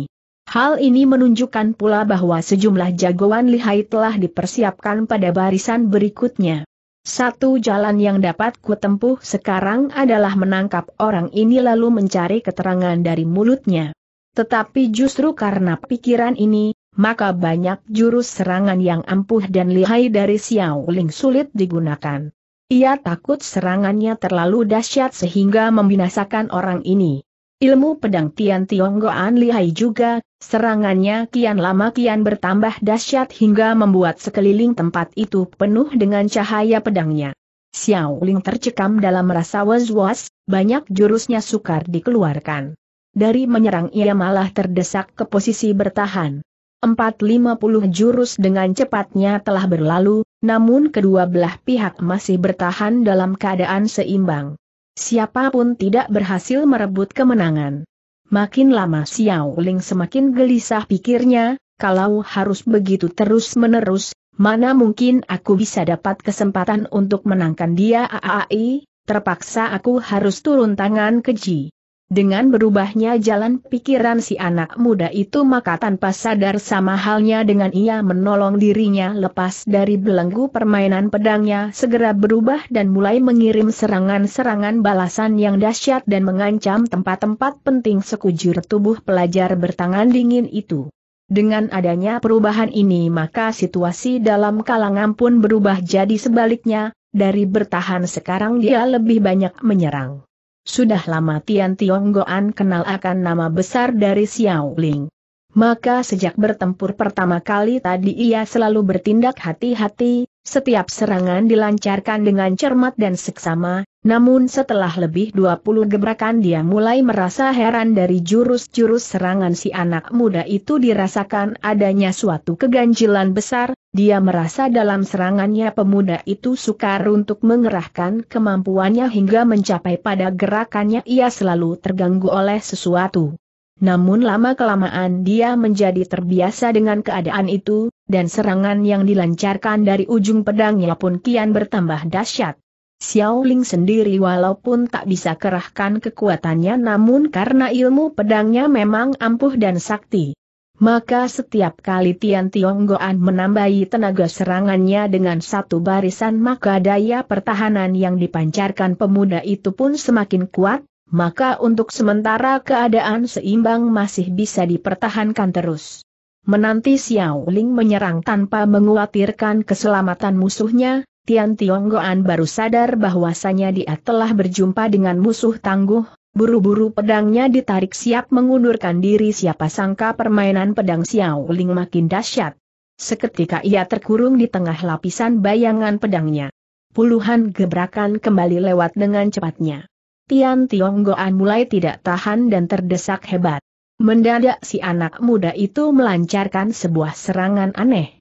Hal ini menunjukkan pula bahwa sejumlah jagoan lihai telah dipersiapkan pada barisan berikutnya. Satu jalan yang dapat kutempuh sekarang adalah menangkap orang ini lalu mencari keterangan dari mulutnya. Tetapi justru karena pikiran ini, maka banyak jurus serangan yang ampuh dan lihai dari Xiao Ling sulit digunakan. Ia takut serangannya terlalu dahsyat sehingga membinasakan orang ini. Ilmu pedang Tian Tionggoan lihai juga, serangannya kian lama kian bertambah dahsyat hingga membuat sekeliling tempat itu penuh dengan cahaya pedangnya. Xiao Ling tercekam dalam rasa was-was, banyak jurusnya sukar dikeluarkan. Dari menyerang ia malah terdesak ke posisi bertahan. Empat 450 jurus dengan cepatnya telah berlalu, namun kedua belah pihak masih bertahan dalam keadaan seimbang. Siapapun tidak berhasil merebut kemenangan. Makin lama Xiao Ling semakin gelisah pikirnya, kalau harus begitu terus-menerus, mana mungkin aku bisa dapat kesempatan untuk menangkan dia aai, terpaksa aku harus turun tangan keji. Dengan berubahnya jalan pikiran si anak muda itu maka tanpa sadar sama halnya dengan ia menolong dirinya lepas dari belenggu permainan pedangnya segera berubah dan mulai mengirim serangan-serangan balasan yang dahsyat dan mengancam tempat-tempat penting sekujur tubuh pelajar bertangan dingin itu. Dengan adanya perubahan ini maka situasi dalam kalangan pun berubah jadi sebaliknya, dari bertahan sekarang dia lebih banyak menyerang. Sudah lama Tian Goan kenal akan nama besar dari Xiao Ling. Maka sejak bertempur pertama kali tadi ia selalu bertindak hati-hati, setiap serangan dilancarkan dengan cermat dan seksama, namun setelah lebih 20 gebrakan dia mulai merasa heran dari jurus-jurus serangan si anak muda itu dirasakan adanya suatu keganjilan besar, dia merasa dalam serangannya pemuda itu sukar untuk mengerahkan kemampuannya hingga mencapai pada gerakannya ia selalu terganggu oleh sesuatu. Namun lama-kelamaan dia menjadi terbiasa dengan keadaan itu, dan serangan yang dilancarkan dari ujung pedangnya pun kian bertambah dahsyat. Xiaoling sendiri walaupun tak bisa kerahkan kekuatannya namun karena ilmu pedangnya memang ampuh dan sakti. Maka setiap kali Tian Tionggoan menambahi tenaga serangannya dengan satu barisan maka daya pertahanan yang dipancarkan pemuda itu pun semakin kuat, maka untuk sementara keadaan seimbang masih bisa dipertahankan terus. Menanti Xiao Ling menyerang tanpa menguatirkan keselamatan musuhnya, Tian Goan baru sadar bahwasanya dia telah berjumpa dengan musuh tangguh, buru-buru pedangnya ditarik siap mengundurkan diri siapa sangka permainan pedang Xiao Ling makin dahsyat. Seketika ia terkurung di tengah lapisan bayangan pedangnya. Puluhan gebrakan kembali lewat dengan cepatnya. Tian Goan mulai tidak tahan dan terdesak hebat. Mendadak si anak muda itu melancarkan sebuah serangan aneh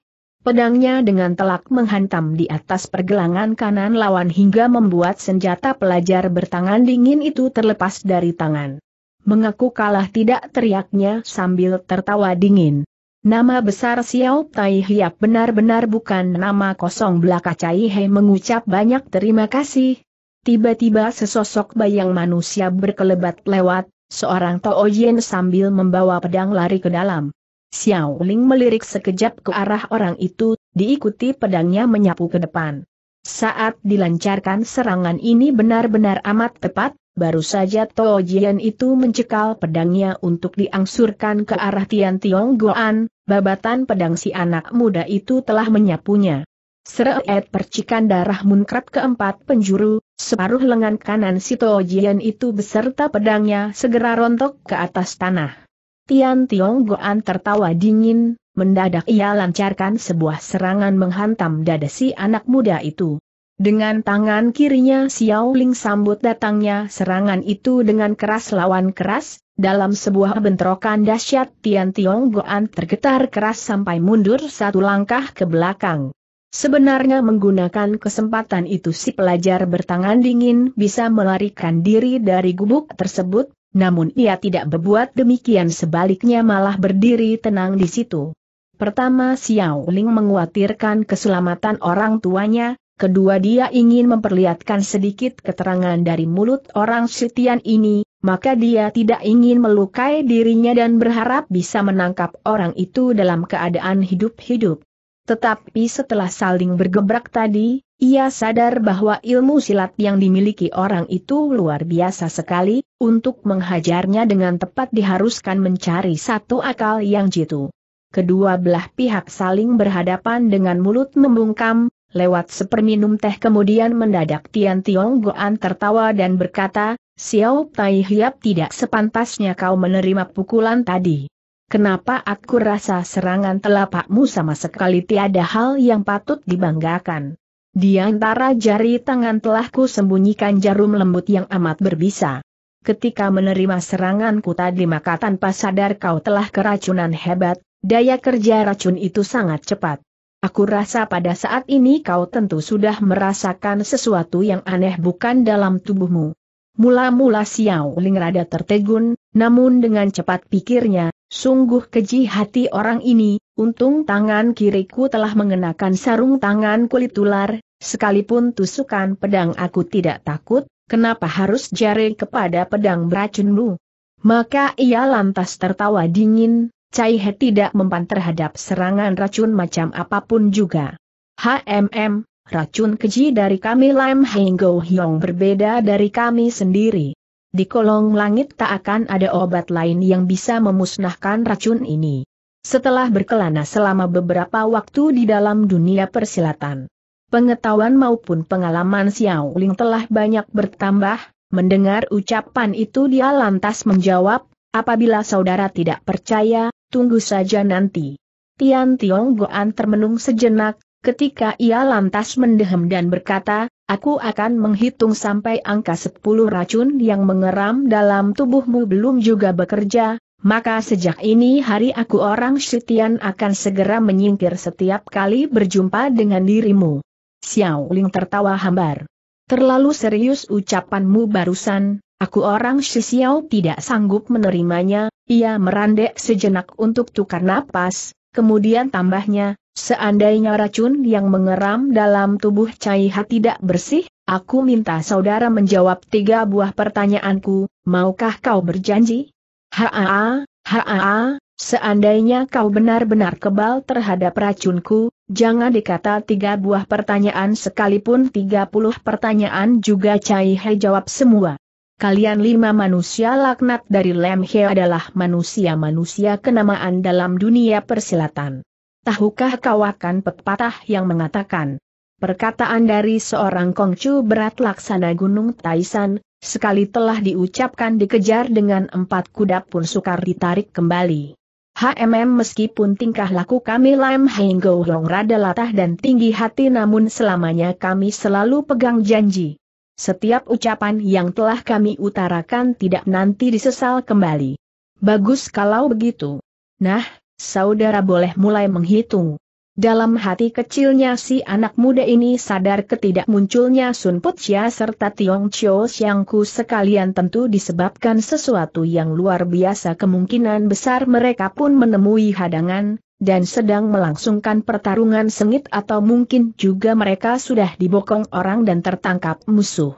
Pedangnya dengan telak menghantam di atas pergelangan kanan lawan hingga membuat senjata pelajar bertangan dingin itu terlepas dari tangan. Mengaku kalah tidak teriaknya sambil tertawa dingin. Nama besar Xiao Tai Hiap benar-benar bukan nama kosong belaka Cai He mengucap banyak terima kasih. Tiba-tiba sesosok bayang manusia berkelebat lewat, seorang Toojin sambil membawa pedang lari ke dalam. Xiao Ling melirik sekejap ke arah orang itu, diikuti pedangnya menyapu ke depan. Saat dilancarkan serangan ini benar-benar amat tepat, baru saja Tao Jian itu mencekal pedangnya untuk diangsurkan ke arah Tian Tiong Goan, babatan pedang si anak muda itu telah menyapunya. Sereet percikan darah munkrat keempat penjuru, separuh lengan kanan si Tao Jian itu beserta pedangnya segera rontok ke atas tanah. Tian Tiong Goan tertawa dingin, mendadak ia lancarkan sebuah serangan menghantam dada si anak muda itu. Dengan tangan kirinya Xiao Ling sambut datangnya serangan itu dengan keras lawan keras, dalam sebuah bentrokan dahsyat Tian Tiong Goan tergetar keras sampai mundur satu langkah ke belakang. Sebenarnya menggunakan kesempatan itu si pelajar bertangan dingin bisa melarikan diri dari gubuk tersebut, namun ia tidak berbuat demikian sebaliknya malah berdiri tenang di situ. Pertama Xiao Ling mengkhawatirkan keselamatan orang tuanya, kedua dia ingin memperlihatkan sedikit keterangan dari mulut orang Sitian ini, maka dia tidak ingin melukai dirinya dan berharap bisa menangkap orang itu dalam keadaan hidup-hidup. Tetapi setelah saling bergebrak tadi, ia sadar bahwa ilmu silat yang dimiliki orang itu luar biasa sekali, untuk menghajarnya dengan tepat diharuskan mencari satu akal yang jitu. Kedua belah pihak saling berhadapan dengan mulut membungkam, lewat seperminum teh kemudian mendadak Tian Tiong Goan tertawa dan berkata, Xiao Tai Hiap tidak sepantasnya kau menerima pukulan tadi. Kenapa aku rasa serangan telapakmu sama sekali tiada hal yang patut dibanggakan? Di antara jari tangan telah ku sembunyikan jarum lembut yang amat berbisa. Ketika menerima seranganku tadi maka tanpa sadar kau telah keracunan hebat, daya kerja racun itu sangat cepat. Aku rasa pada saat ini kau tentu sudah merasakan sesuatu yang aneh bukan dalam tubuhmu. Mula-mula Xiao Ling rada tertegun, namun dengan cepat pikirnya, sungguh keji hati orang ini, untung tangan kiriku telah mengenakan sarung tangan kulit ular, Sekalipun tusukan pedang aku tidak takut, kenapa harus jari kepada pedang beracunmu? Maka ia lantas tertawa dingin, Cai He tidak mempan terhadap serangan racun macam apapun juga. HMM, racun keji dari kami Lam Heng Go Hyong berbeda dari kami sendiri. Di kolong langit tak akan ada obat lain yang bisa memusnahkan racun ini. Setelah berkelana selama beberapa waktu di dalam dunia persilatan Pengetahuan maupun pengalaman Xiao Ling telah banyak bertambah, mendengar ucapan itu dia lantas menjawab, apabila saudara tidak percaya, tunggu saja nanti. Tian Tiong Goan termenung sejenak, ketika ia lantas mendehem dan berkata, aku akan menghitung sampai angka 10 racun yang mengeram dalam tubuhmu belum juga bekerja, maka sejak ini hari aku orang Shitian akan segera menyingkir setiap kali berjumpa dengan dirimu. Xiao Ling tertawa hambar. Terlalu serius ucapanmu barusan, aku orang Xiao tidak sanggup menerimanya, ia merandek sejenak untuk tukar napas, kemudian tambahnya, seandainya racun yang mengeram dalam tubuh Cai Ha tidak bersih, aku minta saudara menjawab tiga buah pertanyaanku, maukah kau berjanji? Haa, haa, seandainya kau benar-benar kebal terhadap racunku, Jangan dikata tiga buah pertanyaan sekalipun tiga puluh pertanyaan juga Cai He jawab semua. Kalian lima manusia laknat dari Lem He adalah manusia-manusia kenamaan dalam dunia persilatan. Tahukah kau akan pepatah yang mengatakan, perkataan dari seorang kongcu berat laksana gunung Taisan, sekali telah diucapkan dikejar dengan empat kuda pun sukar ditarik kembali. HMM meskipun tingkah laku kami Lam Heng Go rada latah dan tinggi hati namun selamanya kami selalu pegang janji. Setiap ucapan yang telah kami utarakan tidak nanti disesal kembali. Bagus kalau begitu. Nah, saudara boleh mulai menghitung. Dalam hati kecilnya si anak muda ini sadar ketidak munculnya Sun Putia serta Tiong Chio Xiangku sekalian tentu disebabkan sesuatu yang luar biasa kemungkinan besar mereka pun menemui hadangan, dan sedang melangsungkan pertarungan sengit atau mungkin juga mereka sudah dibokong orang dan tertangkap musuh.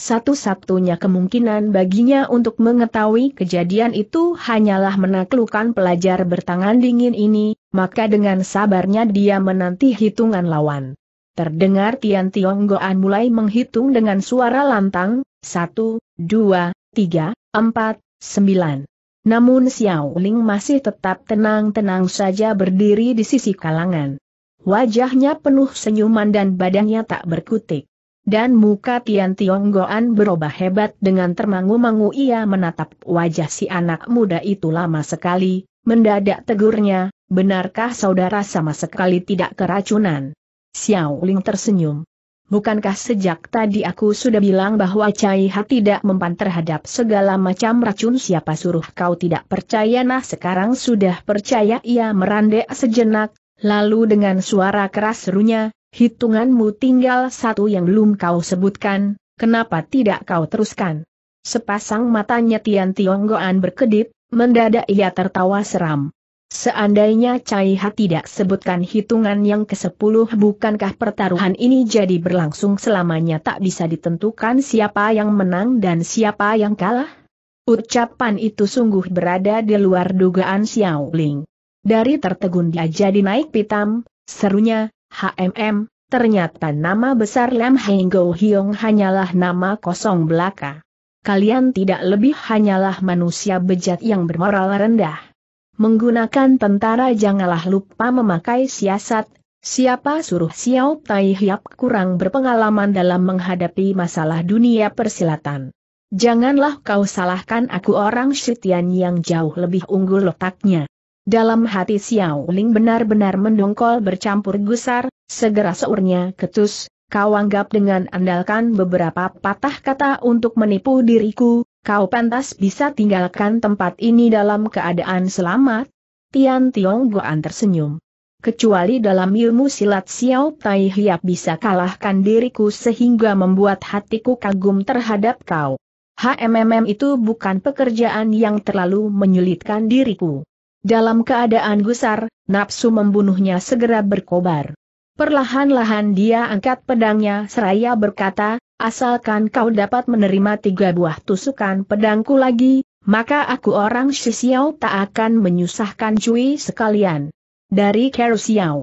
Satu-satunya kemungkinan baginya untuk mengetahui kejadian itu hanyalah menaklukkan pelajar bertangan dingin ini, maka dengan sabarnya dia menanti hitungan lawan. Terdengar Tian Goan mulai menghitung dengan suara lantang, satu, dua, tiga, empat, sembilan. Namun Xiao Ling masih tetap tenang-tenang saja berdiri di sisi kalangan. Wajahnya penuh senyuman dan badannya tak berkutik. Dan muka Tian Tionggoan berubah hebat dengan termangu-mangu ia menatap wajah si anak muda itu lama sekali, mendadak tegurnya, benarkah saudara sama sekali tidak keracunan? Xiao Ling tersenyum. Bukankah sejak tadi aku sudah bilang bahwa Cai Ha tidak mempan terhadap segala macam racun siapa suruh kau tidak percaya nah sekarang sudah percaya ia merandek sejenak, lalu dengan suara keras serunya, Hitunganmu tinggal satu yang belum kau sebutkan, kenapa tidak kau teruskan? Sepasang matanya Tian Tionggoan berkedip, mendadak ia tertawa seram. Seandainya Cai Ha tidak sebutkan hitungan yang ke-10 bukankah pertaruhan ini jadi berlangsung selamanya tak bisa ditentukan siapa yang menang dan siapa yang kalah? Ucapan itu sungguh berada di luar dugaan Xiao Ling. Dari tertegun dia jadi naik pitam, serunya, HMM, ternyata nama besar Lam Heng Go Hyong hanyalah nama kosong belaka. Kalian tidak lebih hanyalah manusia bejat yang bermoral rendah. Menggunakan tentara janganlah lupa memakai siasat, siapa suruh Xiao Tai Hiap kurang berpengalaman dalam menghadapi masalah dunia persilatan. Janganlah kau salahkan aku orang Shitian yang jauh lebih unggul letaknya. Dalam hati Xiao Ling benar-benar mendongkol bercampur gusar, segera seurnya ketus, kau anggap dengan andalkan beberapa patah kata untuk menipu diriku, kau pantas bisa tinggalkan tempat ini dalam keadaan selamat? Tian Tiong Goan tersenyum. Kecuali dalam ilmu silat Xiao Tai Hiap bisa kalahkan diriku sehingga membuat hatiku kagum terhadap kau. HMMM itu bukan pekerjaan yang terlalu menyulitkan diriku. Dalam keadaan gusar, nafsu membunuhnya segera berkobar. Perlahan-lahan dia angkat pedangnya seraya berkata, asalkan kau dapat menerima tiga buah tusukan pedangku lagi, maka aku orang Shisiao tak akan menyusahkan Cui sekalian. Dari Kero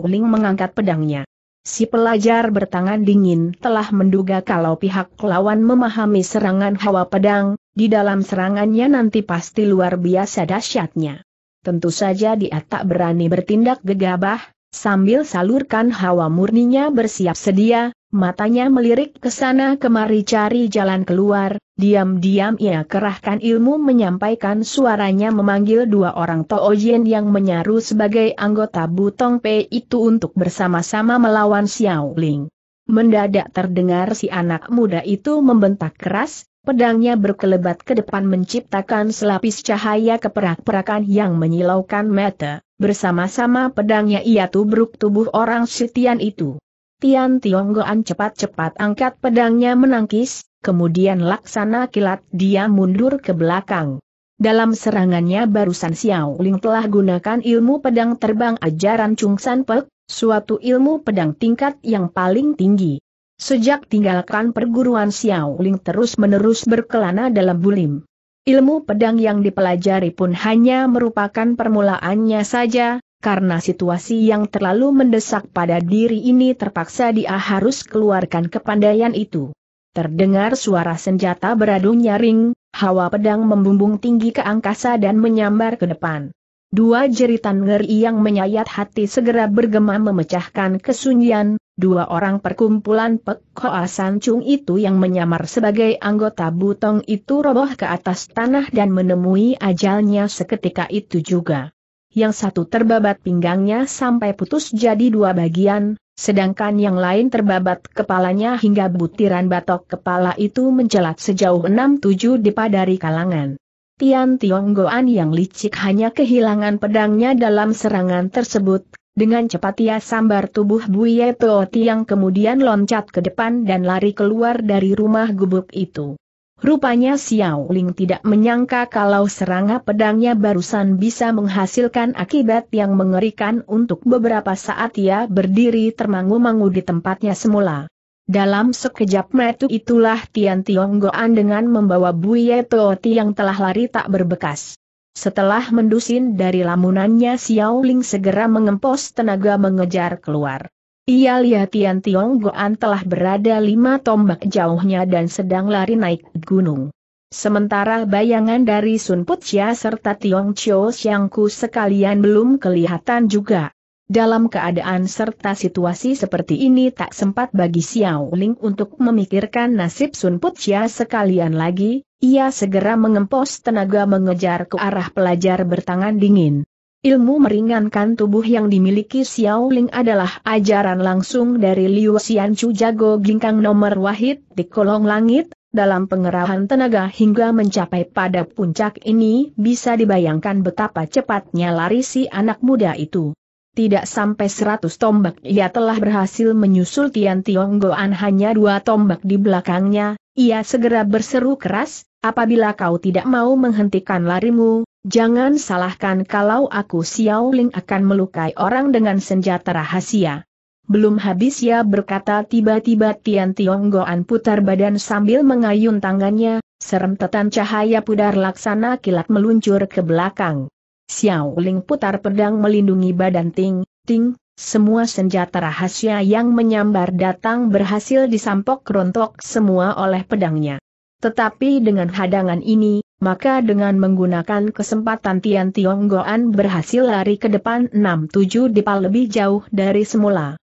Ling mengangkat pedangnya. Si pelajar bertangan dingin telah menduga kalau pihak lawan memahami serangan hawa pedang, di dalam serangannya nanti pasti luar biasa dahsyatnya tentu saja dia tak berani bertindak gegabah, sambil salurkan hawa murninya bersiap sedia, matanya melirik ke sana kemari cari jalan keluar, diam-diam ia kerahkan ilmu menyampaikan suaranya memanggil dua orang Toojin yang menyaru sebagai anggota Butong P itu untuk bersama-sama melawan Xiao Ling. Mendadak terdengar si anak muda itu membentak keras, Pedangnya berkelebat ke depan menciptakan selapis cahaya keperak-perakan yang menyilaukan mata. Bersama-sama pedangnya ia tubruk tubuh orang Sitian itu. Tian Tionggoan cepat-cepat angkat pedangnya menangkis, kemudian laksana kilat dia mundur ke belakang. Dalam serangannya barusan Xiao Ling telah gunakan ilmu pedang terbang ajaran Chung San Pek, suatu ilmu pedang tingkat yang paling tinggi. Sejak tinggalkan perguruan Xiao Ling terus-menerus berkelana dalam bulim. Ilmu pedang yang dipelajari pun hanya merupakan permulaannya saja, karena situasi yang terlalu mendesak pada diri ini terpaksa dia harus keluarkan kepandaian itu. Terdengar suara senjata beradu nyaring, hawa pedang membumbung tinggi ke angkasa dan menyambar ke depan. Dua jeritan ngeri yang menyayat hati segera bergema memecahkan kesunyian, dua orang perkumpulan Pek Hoa Sancung itu yang menyamar sebagai anggota Butong itu roboh ke atas tanah dan menemui ajalnya seketika itu juga. Yang satu terbabat pinggangnya sampai putus jadi dua bagian, sedangkan yang lain terbabat kepalanya hingga butiran batok kepala itu mencelat sejauh 6-7 depa dari kalangan. Tian Tionggoan yang licik hanya kehilangan pedangnya dalam serangan tersebut, dengan cepat ia sambar tubuh Buye Tooti yang kemudian loncat ke depan dan lari keluar dari rumah gubuk itu. Rupanya Xiao Ling tidak menyangka kalau serangga pedangnya barusan bisa menghasilkan akibat yang mengerikan untuk beberapa saat ia berdiri termangu-mangu di tempatnya semula. Dalam sekejap metu itulah Tian Tionggoan dengan membawa Buye Tooti yang telah lari tak berbekas. Setelah mendusin dari lamunannya Xiao Ling segera mengempos tenaga mengejar keluar. Ia lihat Tian Tiong Goan telah berada lima tombak jauhnya dan sedang lari naik gunung. Sementara bayangan dari Sun Chia serta Tiong Chio Ku sekalian belum kelihatan juga. Dalam keadaan serta situasi seperti ini tak sempat bagi Xiao Ling untuk memikirkan nasib Sun Chia sekalian lagi, ia segera mengempos tenaga mengejar ke arah pelajar bertangan dingin. Ilmu meringankan tubuh yang dimiliki Xiao Ling adalah ajaran langsung dari Liu Xianchu Jago Gingkang nomor wahid di kolong langit, dalam pengerahan tenaga hingga mencapai pada puncak ini bisa dibayangkan betapa cepatnya lari si anak muda itu. Tidak sampai seratus tombak ia telah berhasil menyusul Tian Tionggoan hanya dua tombak di belakangnya, ia segera berseru keras, Apabila kau tidak mau menghentikan larimu, jangan salahkan kalau aku Xiao Ling akan melukai orang dengan senjata rahasia. Belum habis ya berkata tiba-tiba Tian Goan putar badan sambil mengayun tangannya, serem tetan cahaya pudar laksana kilat meluncur ke belakang. Xiao Ling putar pedang melindungi badan Ting, Ting, semua senjata rahasia yang menyambar datang berhasil disampok rontok semua oleh pedangnya. Tetapi dengan hadangan ini, maka dengan menggunakan kesempatan Tian Tionggoan berhasil lari ke depan 6-7 dipal lebih jauh dari semula.